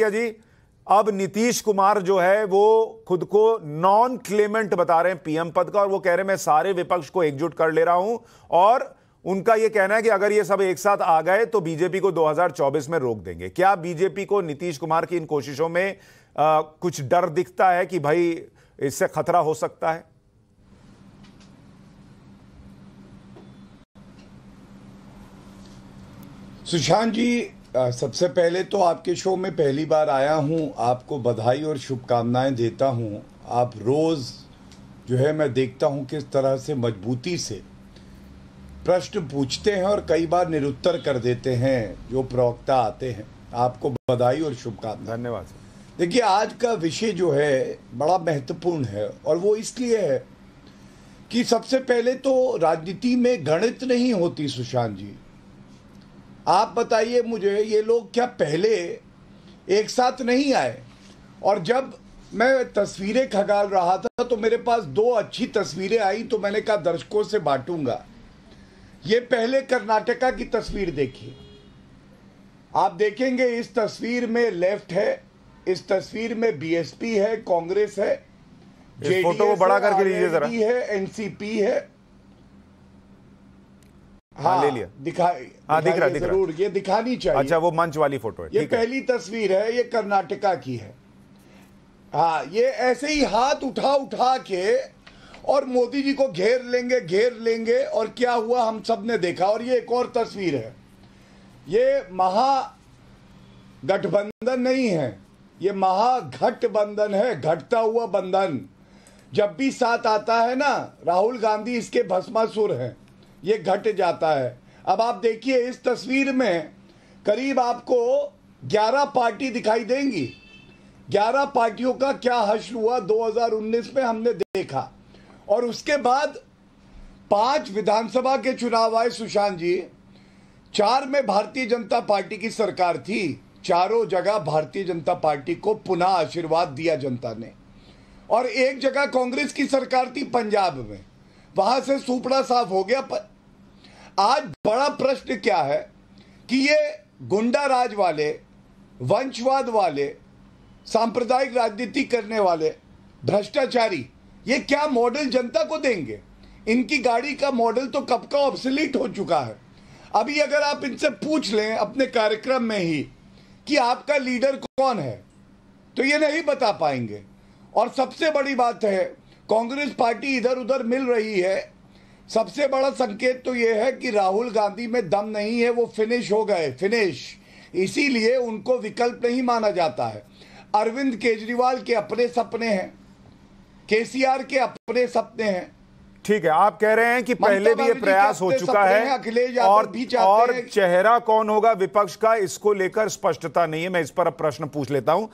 जी अब नीतीश कुमार जो है वो खुद को नॉन क्लेमेंट बता रहे हैं पीएम पद का और वो कह रहे हैं मैं सारे विपक्ष को एकजुट कर ले रहा हूं और उनका ये कहना है कि अगर ये सब एक साथ आ गए तो बीजेपी को 2024 में रोक देंगे क्या बीजेपी को नीतीश कुमार की इन कोशिशों में आ, कुछ डर दिखता है कि भाई इससे खतरा हो सकता है सुशांत जी सबसे पहले तो आपके शो में पहली बार आया हूँ आपको बधाई और शुभकामनाएं देता हूँ आप रोज़ जो है मैं देखता हूँ किस तरह से मजबूती से प्रश्न पूछते हैं और कई बार निरुत्तर कर देते हैं जो प्रवक्ता आते हैं आपको बधाई और शुभकामनाएं धन्यवाद देखिए आज का विषय जो है बड़ा महत्वपूर्ण है और वो इसलिए है कि सबसे पहले तो राजनीति में गणित नहीं होती सुशांत जी आप बताइए मुझे ये लोग क्या पहले एक साथ नहीं आए और जब मैं तस्वीरें खगाल रहा था तो मेरे पास दो अच्छी तस्वीरें आई तो मैंने कहा दर्शकों से बांटूंगा ये पहले कर्नाटका की तस्वीर देखिए आप देखेंगे इस तस्वीर में लेफ्ट है इस तस्वीर में बीएसपी है कांग्रेस है फोटो को बड़ा करके लीजिए जरा है एनसीपी है हाँ, हाँ ले लिया दिखा हाँ, दिख रहा दिख जरूर ये दिखानी चाहिए अच्छा वो मंच वाली फोटो है ये पहली तस्वीर है ये कर्नाटका की है हाँ ये ऐसे ही हाथ उठा उठा के और मोदी जी को घेर लेंगे घेर लेंगे और क्या हुआ हम सब ने देखा और ये एक और तस्वीर है ये महा गठबंधन नहीं है ये महागठबंधन है घटता हुआ बंधन जब भी साथ आता है ना राहुल गांधी इसके भस्मासुर हैं ये घट जाता है अब आप देखिए इस तस्वीर में करीब आपको 11 पार्टी दिखाई देंगी 11 पार्टियों का क्या हश हुआ 2019 में हमने देखा और उसके बाद पांच विधानसभा के चुनाव आए सुशांत जी चार में भारतीय जनता पार्टी की सरकार थी चारों जगह भारतीय जनता पार्टी को पुनः आशीर्वाद दिया जनता ने और एक जगह कांग्रेस की सरकार थी पंजाब में वहां से सुपड़ा साफ हो गया आज बड़ा प्रश्न क्या है कि ये गुंडा राज वाले वंशवाद वाले सांप्रदायिक राजनीति करने वाले भ्रष्टाचारी ये क्या मॉडल जनता को देंगे इनकी गाड़ी का मॉडल तो कब का ऑब्सलीट हो चुका है अभी अगर आप इनसे पूछ लें अपने कार्यक्रम में ही कि आपका लीडर कौन है तो ये नहीं बता पाएंगे और सबसे बड़ी बात है कांग्रेस पार्टी इधर उधर मिल रही है सबसे बड़ा संकेत तो यह है कि राहुल गांधी में दम नहीं है वो फिनिश हो गए फिनिश इसीलिए उनको विकल्प नहीं माना जाता है अरविंद केजरीवाल के अपने सपने हैं केसीआर के अपने सपने हैं ठीक है आप कह रहे हैं कि पहले भी ये प्रयास हो चुका है अखिलेश और भी और चेहरा कौन होगा विपक्ष का इसको लेकर स्पष्टता नहीं है मैं इस पर अब प्रश्न पूछ लेता हूं